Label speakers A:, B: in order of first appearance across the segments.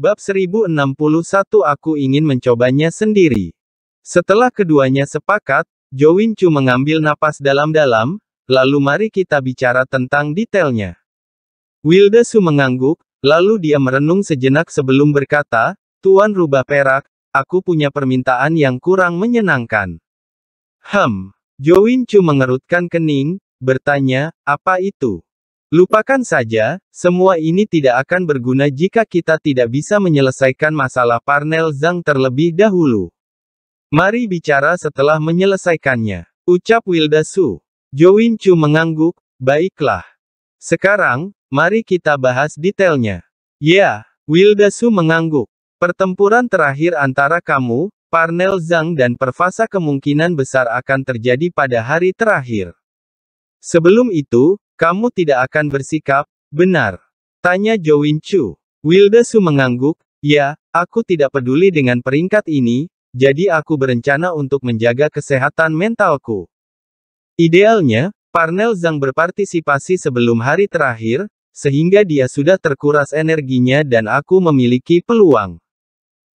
A: Bab 1061 Aku ingin mencobanya sendiri. Setelah keduanya sepakat, Jo Chu mengambil napas dalam-dalam, lalu mari kita bicara tentang detailnya. Su mengangguk, lalu dia merenung sejenak sebelum berkata, Tuan Rubah Perak, aku punya permintaan yang kurang menyenangkan. Hem, Chu mengerutkan kening, bertanya, apa itu? Lupakan saja, semua ini tidak akan berguna jika kita tidak bisa menyelesaikan masalah Parnell Zhang terlebih dahulu. Mari bicara setelah menyelesaikannya. Ucap Wilda Su. Win Chu mengangguk, baiklah. Sekarang, mari kita bahas detailnya. Ya, Wilda Su mengangguk. Pertempuran terakhir antara kamu, Parnell Zhang dan Perfasa kemungkinan besar akan terjadi pada hari terakhir. Sebelum itu, kamu tidak akan bersikap, benar? Tanya Jo Win Chu. Wilda Su mengangguk, ya, aku tidak peduli dengan peringkat ini, jadi aku berencana untuk menjaga kesehatan mentalku. Idealnya, Parnell Zhang berpartisipasi sebelum hari terakhir, sehingga dia sudah terkuras energinya dan aku memiliki peluang.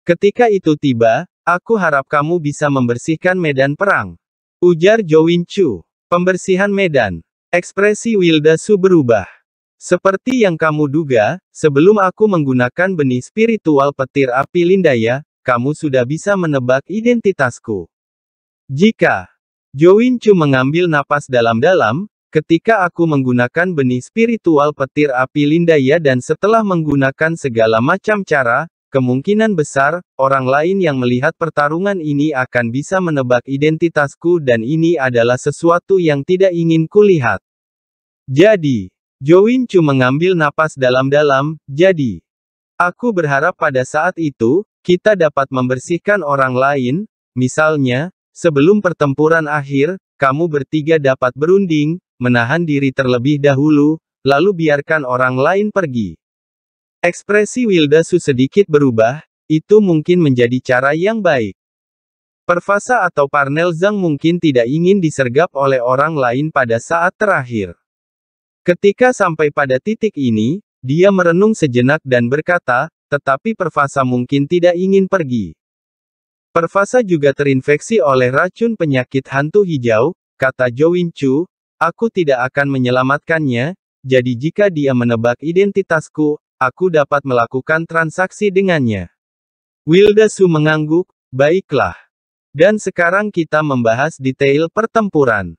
A: Ketika itu tiba, aku harap kamu bisa membersihkan medan perang. Ujar Jo Win Chu. Pembersihan medan. Ekspresi Wilda berubah. Seperti yang kamu duga, sebelum aku menggunakan benih spiritual petir api Lindaya, kamu sudah bisa menebak identitasku. Jika Join Chu mengambil napas dalam-dalam, ketika aku menggunakan benih spiritual petir api Lindaya dan setelah menggunakan segala macam cara, Kemungkinan besar, orang lain yang melihat pertarungan ini akan bisa menebak identitasku dan ini adalah sesuatu yang tidak ingin kulihat. Jadi, Chu mengambil napas dalam-dalam, jadi. Aku berharap pada saat itu, kita dapat membersihkan orang lain, misalnya, sebelum pertempuran akhir, kamu bertiga dapat berunding, menahan diri terlebih dahulu, lalu biarkan orang lain pergi. Ekspresi Wilda Su sedikit berubah, itu mungkin menjadi cara yang baik. Perfasa atau Parnel Zhang mungkin tidak ingin disergap oleh orang lain pada saat terakhir. Ketika sampai pada titik ini, dia merenung sejenak dan berkata, tetapi Perfasa mungkin tidak ingin pergi. Perfasa juga terinfeksi oleh racun penyakit hantu hijau, kata Jo Win Chu, aku tidak akan menyelamatkannya, jadi jika dia menebak identitasku, aku dapat melakukan transaksi dengannya. Wilda Su mengangguk, baiklah. Dan sekarang kita membahas detail pertempuran.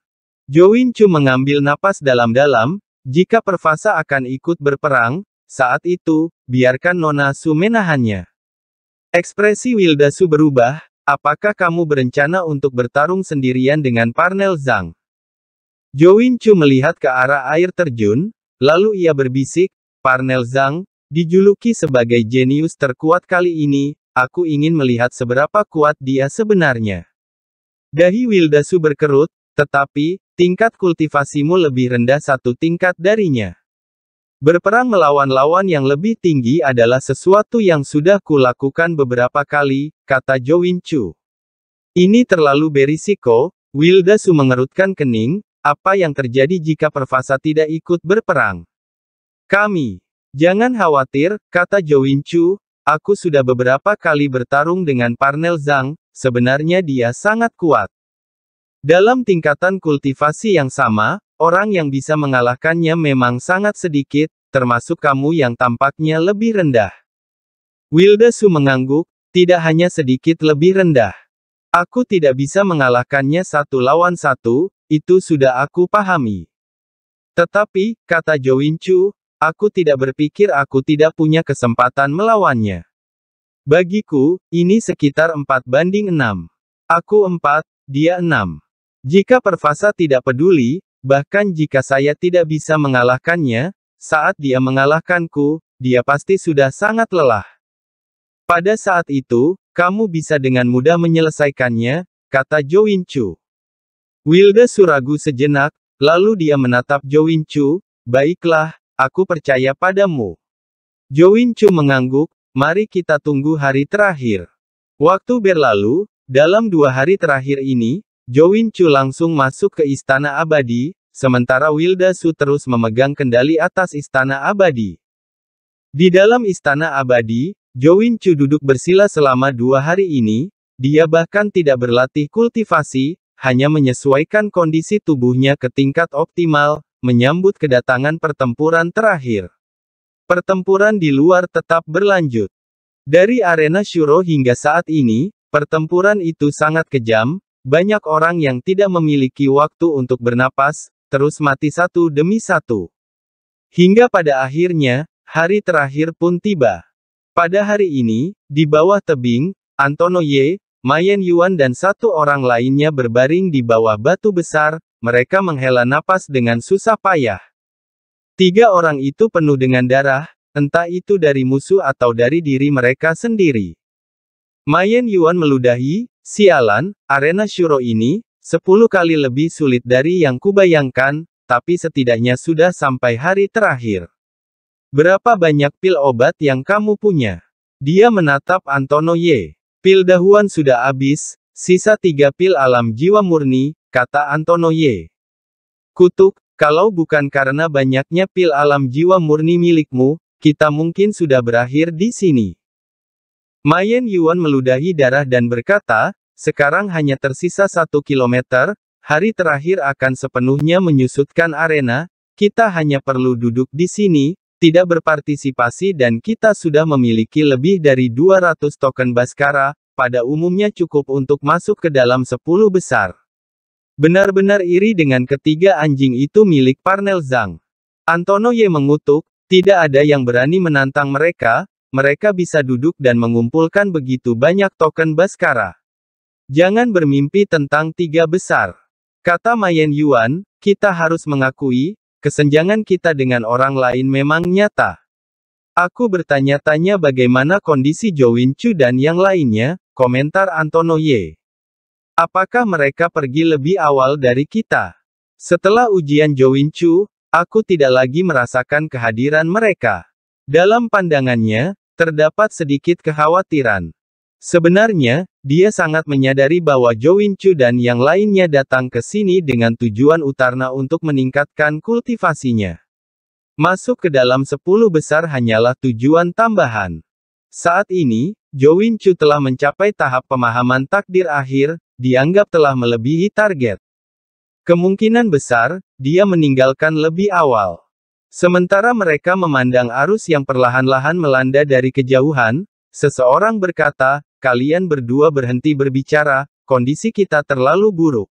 A: Win Chu mengambil napas dalam-dalam, jika Perfasa akan ikut berperang, saat itu, biarkan Nona Su menahannya. Ekspresi Wilda Su berubah, apakah kamu berencana untuk bertarung sendirian dengan Parnel Zhang? Win Chu melihat ke arah air terjun, lalu ia berbisik, Parnel Zhang, Dijuluki sebagai jenius terkuat kali ini, aku ingin melihat seberapa kuat dia sebenarnya. Dahi Wildasu berkerut, tetapi, tingkat kultivasimu lebih rendah satu tingkat darinya. Berperang melawan lawan yang lebih tinggi adalah sesuatu yang sudah kulakukan beberapa kali, kata Jo Win Chu. Ini terlalu berisiko, Wildasu mengerutkan kening, apa yang terjadi jika pervasa tidak ikut berperang? Kami, Jangan khawatir, kata Jowin Chu, aku sudah beberapa kali bertarung dengan Parnell Zhang, sebenarnya dia sangat kuat. Dalam tingkatan kultivasi yang sama, orang yang bisa mengalahkannya memang sangat sedikit, termasuk kamu yang tampaknya lebih rendah. Wilda Su mengangguk, tidak hanya sedikit lebih rendah. Aku tidak bisa mengalahkannya satu lawan satu, itu sudah aku pahami. Tetapi, kata Jowin Chu, Aku tidak berpikir aku tidak punya kesempatan melawannya. Bagiku, ini sekitar 4 banding 6. Aku 4, dia 6. Jika Perfasa tidak peduli, bahkan jika saya tidak bisa mengalahkannya, saat dia mengalahkanku, dia pasti sudah sangat lelah. Pada saat itu, kamu bisa dengan mudah menyelesaikannya, kata Jowin Chu. Wilda suragu sejenak, lalu dia menatap Jowin Chu, baiklah, aku percaya padamu. Jo Chu mengangguk, mari kita tunggu hari terakhir. Waktu berlalu, dalam dua hari terakhir ini, Jo Chu langsung masuk ke Istana Abadi, sementara Wilda Su terus memegang kendali atas Istana Abadi. Di dalam Istana Abadi, Jo Chu duduk bersila selama dua hari ini, dia bahkan tidak berlatih kultivasi, hanya menyesuaikan kondisi tubuhnya ke tingkat optimal, menyambut kedatangan pertempuran terakhir. Pertempuran di luar tetap berlanjut. Dari arena Shuro hingga saat ini, pertempuran itu sangat kejam, banyak orang yang tidak memiliki waktu untuk bernapas, terus mati satu demi satu. Hingga pada akhirnya, hari terakhir pun tiba. Pada hari ini, di bawah tebing, Antono Mayen Yuan dan satu orang lainnya berbaring di bawah batu besar, mereka menghela napas dengan susah payah. Tiga orang itu penuh dengan darah, entah itu dari musuh atau dari diri mereka sendiri. Mayen Yuan meludahi, sialan, arena Shuro ini, sepuluh kali lebih sulit dari yang kubayangkan, tapi setidaknya sudah sampai hari terakhir. Berapa banyak pil obat yang kamu punya? Dia menatap Antono Ye. Pil dahuan sudah habis, sisa tiga pil alam jiwa murni, kata Antono Ye. Kutuk, kalau bukan karena banyaknya pil alam jiwa murni milikmu, kita mungkin sudah berakhir di sini. Mayen Yuan meludahi darah dan berkata, sekarang hanya tersisa satu kilometer, hari terakhir akan sepenuhnya menyusutkan arena, kita hanya perlu duduk di sini, tidak berpartisipasi dan kita sudah memiliki lebih dari 200 token Baskara, pada umumnya cukup untuk masuk ke dalam 10 besar. Benar-benar iri dengan ketiga anjing itu milik Parnell Zhang. Antono Ye mengutuk, tidak ada yang berani menantang mereka, mereka bisa duduk dan mengumpulkan begitu banyak token Baskara. Jangan bermimpi tentang tiga besar. Kata Mayen Yuan, kita harus mengakui, Kesenjangan kita dengan orang lain memang nyata. Aku bertanya-tanya bagaimana kondisi Jowin Chu dan yang lainnya, komentar Antono Ye. Apakah mereka pergi lebih awal dari kita? Setelah ujian Jowin Chu, aku tidak lagi merasakan kehadiran mereka. Dalam pandangannya, terdapat sedikit kekhawatiran. Sebenarnya, dia sangat menyadari bahwa Zhou Winchu dan yang lainnya datang ke sini dengan tujuan Utarna untuk meningkatkan kultivasinya. Masuk ke dalam sepuluh besar hanyalah tujuan tambahan. Saat ini, Zhou Winchu telah mencapai tahap pemahaman takdir akhir, dianggap telah melebihi target. Kemungkinan besar, dia meninggalkan lebih awal. Sementara mereka memandang arus yang perlahan-lahan melanda dari kejauhan, Seseorang berkata, kalian berdua berhenti berbicara, kondisi kita terlalu buruk.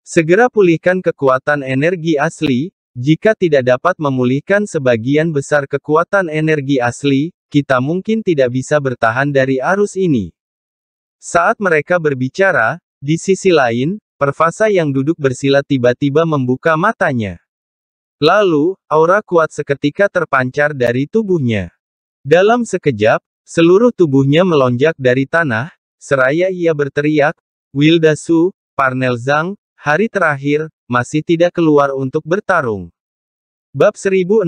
A: Segera pulihkan kekuatan energi asli, jika tidak dapat memulihkan sebagian besar kekuatan energi asli, kita mungkin tidak bisa bertahan dari arus ini. Saat mereka berbicara, di sisi lain, Perfasa yang duduk bersila tiba-tiba membuka matanya. Lalu, aura kuat seketika terpancar dari tubuhnya. Dalam sekejap, Seluruh tubuhnya melonjak dari tanah, seraya ia berteriak, Wilda Su, Parnel Zhang, hari terakhir, masih tidak keluar untuk bertarung. Bab 1062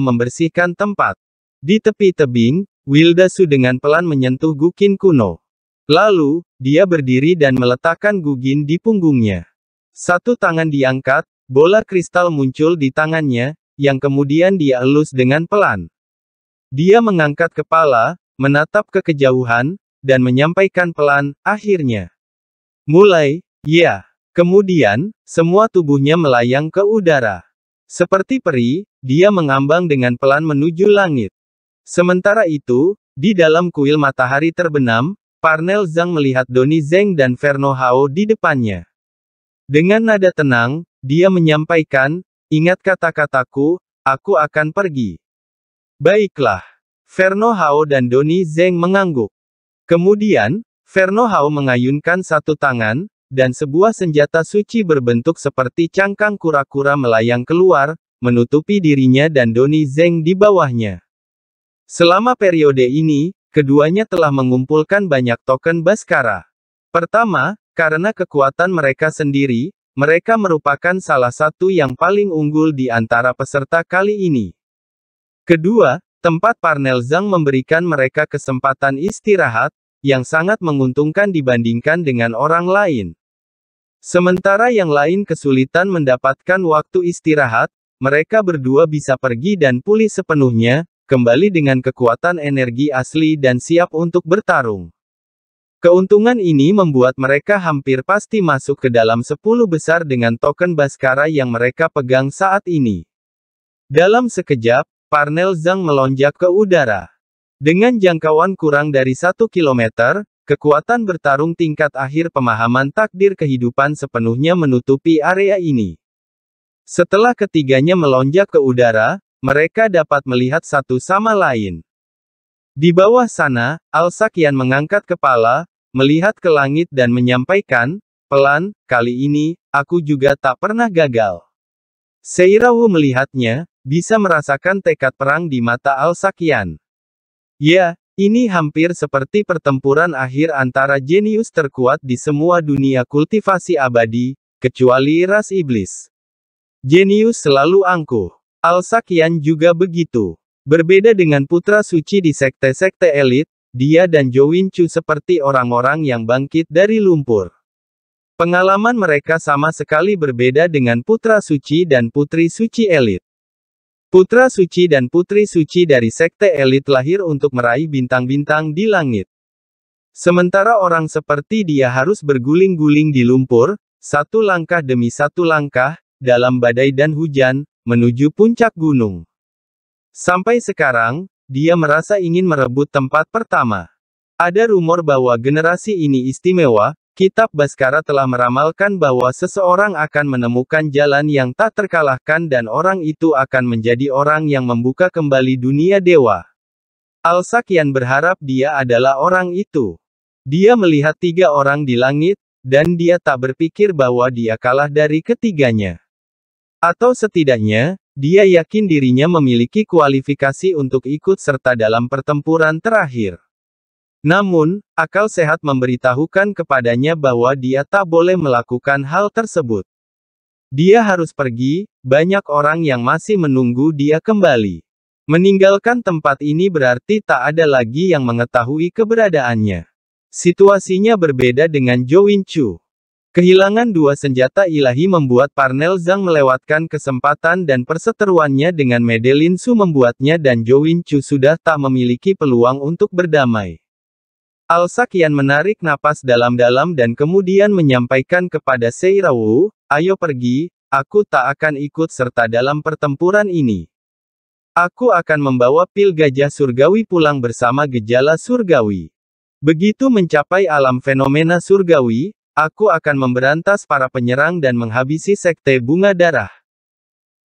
A: membersihkan tempat. Di tepi tebing, Wilda Su dengan pelan menyentuh gukin kuno. Lalu, dia berdiri dan meletakkan gugin di punggungnya. Satu tangan diangkat, bola kristal muncul di tangannya, yang kemudian dia elus dengan pelan. Dia mengangkat kepala, menatap ke kejauhan, dan menyampaikan pelan, akhirnya. Mulai, ya. Kemudian, semua tubuhnya melayang ke udara. Seperti peri, dia mengambang dengan pelan menuju langit. Sementara itu, di dalam kuil matahari terbenam, Parnell Zhang melihat Doni Zeng dan Verno Hao di depannya. Dengan nada tenang, dia menyampaikan, ingat kata-kataku, aku akan pergi. Baiklah. Verno Hao dan Doni Zeng mengangguk. Kemudian, Verno Hao mengayunkan satu tangan, dan sebuah senjata suci berbentuk seperti cangkang kura-kura melayang keluar, menutupi dirinya dan Doni Zeng di bawahnya. Selama periode ini, keduanya telah mengumpulkan banyak token Baskara. Pertama, karena kekuatan mereka sendiri, mereka merupakan salah satu yang paling unggul di antara peserta kali ini. Kedua, tempat Parnell Zhang memberikan mereka kesempatan istirahat, yang sangat menguntungkan dibandingkan dengan orang lain. Sementara yang lain kesulitan mendapatkan waktu istirahat, mereka berdua bisa pergi dan pulih sepenuhnya, kembali dengan kekuatan energi asli dan siap untuk bertarung. Keuntungan ini membuat mereka hampir pasti masuk ke dalam 10 besar dengan token Baskara yang mereka pegang saat ini. Dalam sekejap, Parnell Zhang melonjak ke udara. Dengan jangkauan kurang dari satu kilometer, kekuatan bertarung tingkat akhir pemahaman takdir kehidupan sepenuhnya menutupi area ini. Setelah ketiganya melonjak ke udara, mereka dapat melihat satu sama lain. Di bawah sana, Al Sakyan mengangkat kepala, melihat ke langit dan menyampaikan, pelan, kali ini, aku juga tak pernah gagal. Seirawu melihatnya, bisa merasakan tekad perang di mata Al-Sakyan. Ya, ini hampir seperti pertempuran akhir antara jenius terkuat di semua dunia kultivasi abadi, kecuali ras iblis. Jenius selalu angkuh. Al-Sakyan juga begitu. Berbeda dengan putra suci di sekte-sekte elit, dia dan Jowin Chu seperti orang-orang yang bangkit dari lumpur. Pengalaman mereka sama sekali berbeda dengan putra suci dan putri suci elit. Putra suci dan putri suci dari sekte elit lahir untuk meraih bintang-bintang di langit. Sementara orang seperti dia harus berguling-guling di lumpur, satu langkah demi satu langkah, dalam badai dan hujan, menuju puncak gunung. Sampai sekarang, dia merasa ingin merebut tempat pertama. Ada rumor bahwa generasi ini istimewa, Kitab Baskara telah meramalkan bahwa seseorang akan menemukan jalan yang tak terkalahkan dan orang itu akan menjadi orang yang membuka kembali dunia dewa. Al-Sakyan berharap dia adalah orang itu. Dia melihat tiga orang di langit, dan dia tak berpikir bahwa dia kalah dari ketiganya. Atau setidaknya, dia yakin dirinya memiliki kualifikasi untuk ikut serta dalam pertempuran terakhir. Namun, akal sehat memberitahukan kepadanya bahwa dia tak boleh melakukan hal tersebut. Dia harus pergi, banyak orang yang masih menunggu dia kembali. Meninggalkan tempat ini berarti tak ada lagi yang mengetahui keberadaannya. Situasinya berbeda dengan Jo Win Chu. Kehilangan dua senjata ilahi membuat Parnell Zhang melewatkan kesempatan dan perseteruannya dengan Madeline Su membuatnya dan Jo Win Chu sudah tak memiliki peluang untuk berdamai. Al Sakian menarik napas dalam-dalam dan kemudian menyampaikan kepada Seirawu, ayo pergi, aku tak akan ikut serta dalam pertempuran ini. Aku akan membawa pil gajah surgawi pulang bersama gejala surgawi. Begitu mencapai alam fenomena surgawi, aku akan memberantas para penyerang dan menghabisi sekte bunga darah.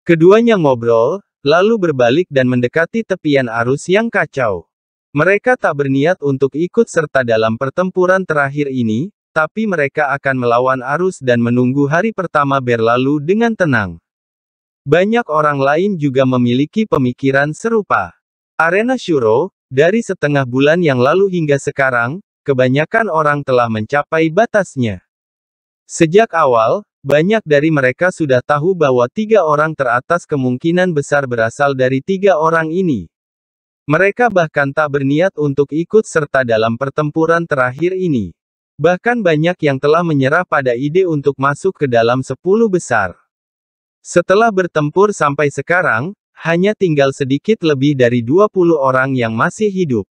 A: Keduanya ngobrol, lalu berbalik dan mendekati tepian arus yang kacau. Mereka tak berniat untuk ikut serta dalam pertempuran terakhir ini, tapi mereka akan melawan arus dan menunggu hari pertama berlalu dengan tenang. Banyak orang lain juga memiliki pemikiran serupa. Arena Shuro, dari setengah bulan yang lalu hingga sekarang, kebanyakan orang telah mencapai batasnya. Sejak awal, banyak dari mereka sudah tahu bahwa tiga orang teratas kemungkinan besar berasal dari tiga orang ini, mereka bahkan tak berniat untuk ikut serta dalam pertempuran terakhir ini. Bahkan banyak yang telah menyerah pada ide untuk masuk ke dalam sepuluh besar. Setelah bertempur sampai sekarang, hanya tinggal sedikit lebih dari 20 orang yang masih hidup.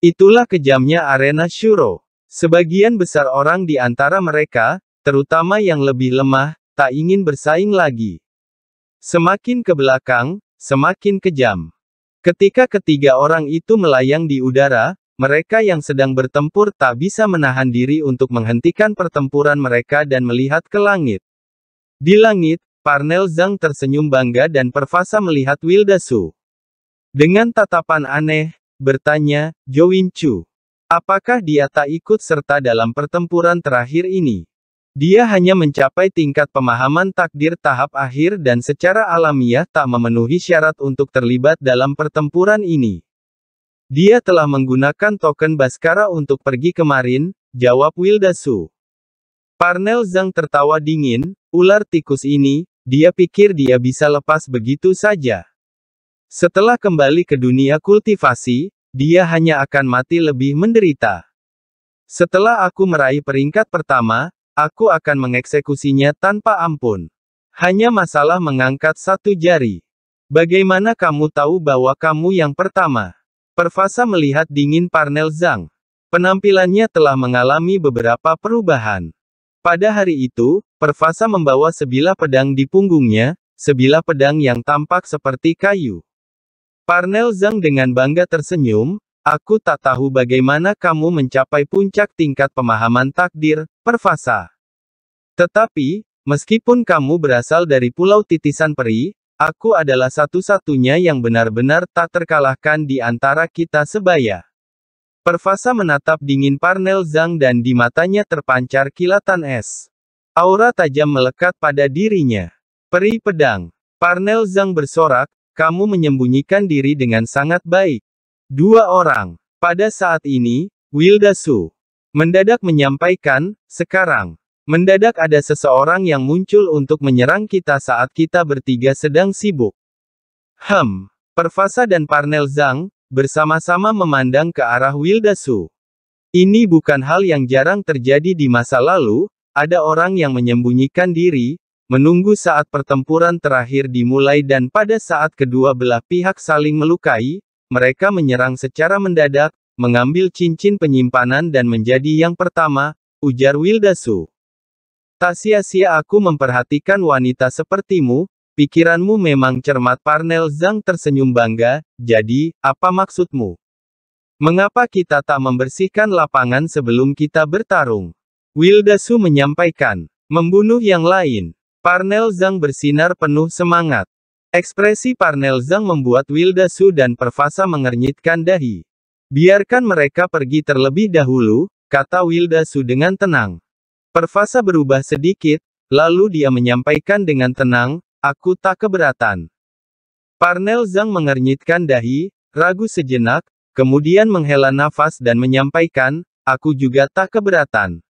A: Itulah kejamnya arena Shuro. Sebagian besar orang di antara mereka, terutama yang lebih lemah, tak ingin bersaing lagi. Semakin ke belakang, semakin kejam. Ketika ketiga orang itu melayang di udara, mereka yang sedang bertempur tak bisa menahan diri untuk menghentikan pertempuran mereka dan melihat ke langit. Di langit, Parnell Zhang tersenyum bangga dan Perfasa melihat Wilda Su. Dengan tatapan aneh, bertanya, Win Chu. Apakah dia tak ikut serta dalam pertempuran terakhir ini? Dia hanya mencapai tingkat pemahaman takdir tahap akhir dan secara alamiah tak memenuhi syarat untuk terlibat dalam pertempuran ini. Dia telah menggunakan token Baskara untuk pergi kemarin, jawab Wildasu. Parnell Zhang tertawa dingin, ular tikus ini, dia pikir dia bisa lepas begitu saja. Setelah kembali ke dunia kultivasi, dia hanya akan mati lebih menderita. Setelah aku meraih peringkat pertama, Aku akan mengeksekusinya tanpa ampun. Hanya masalah mengangkat satu jari. Bagaimana kamu tahu bahwa kamu yang pertama? Perfasa melihat dingin Parnel Zhang. Penampilannya telah mengalami beberapa perubahan. Pada hari itu, Perfasa membawa sebilah pedang di punggungnya, sebilah pedang yang tampak seperti kayu. Parnel Zhang dengan bangga tersenyum, Aku tak tahu bagaimana kamu mencapai puncak tingkat pemahaman takdir, Perfasa. Tetapi, meskipun kamu berasal dari pulau titisan peri, aku adalah satu-satunya yang benar-benar tak terkalahkan di antara kita sebaya. Perfasa menatap dingin Parnel Zhang dan di matanya terpancar kilatan es. Aura tajam melekat pada dirinya. Peri pedang. Parnel Zhang bersorak, kamu menyembunyikan diri dengan sangat baik. Dua orang. Pada saat ini, Wilda Su mendadak menyampaikan, sekarang. Mendadak ada seseorang yang muncul untuk menyerang kita saat kita bertiga sedang sibuk. Hem. Perfasa dan Parnel Zhang, bersama-sama memandang ke arah Wilda Su. Ini bukan hal yang jarang terjadi di masa lalu, ada orang yang menyembunyikan diri, menunggu saat pertempuran terakhir dimulai dan pada saat kedua belah pihak saling melukai, mereka menyerang secara mendadak, mengambil cincin penyimpanan dan menjadi yang pertama, ujar Wildasu. Tak sia-sia aku memperhatikan wanita sepertimu, pikiranmu memang cermat Parnel Zhang tersenyum bangga, jadi, apa maksudmu? Mengapa kita tak membersihkan lapangan sebelum kita bertarung? Wildasu menyampaikan, membunuh yang lain. Parnel Zhang bersinar penuh semangat. Ekspresi Parnell Zhang membuat Wilda Su dan Perfasa mengernyitkan dahi. Biarkan mereka pergi terlebih dahulu, kata Wilda Su dengan tenang. Perfasa berubah sedikit, lalu dia menyampaikan dengan tenang, aku tak keberatan. Parnell Zhang mengernyitkan dahi, ragu sejenak, kemudian menghela nafas dan menyampaikan, aku juga tak keberatan.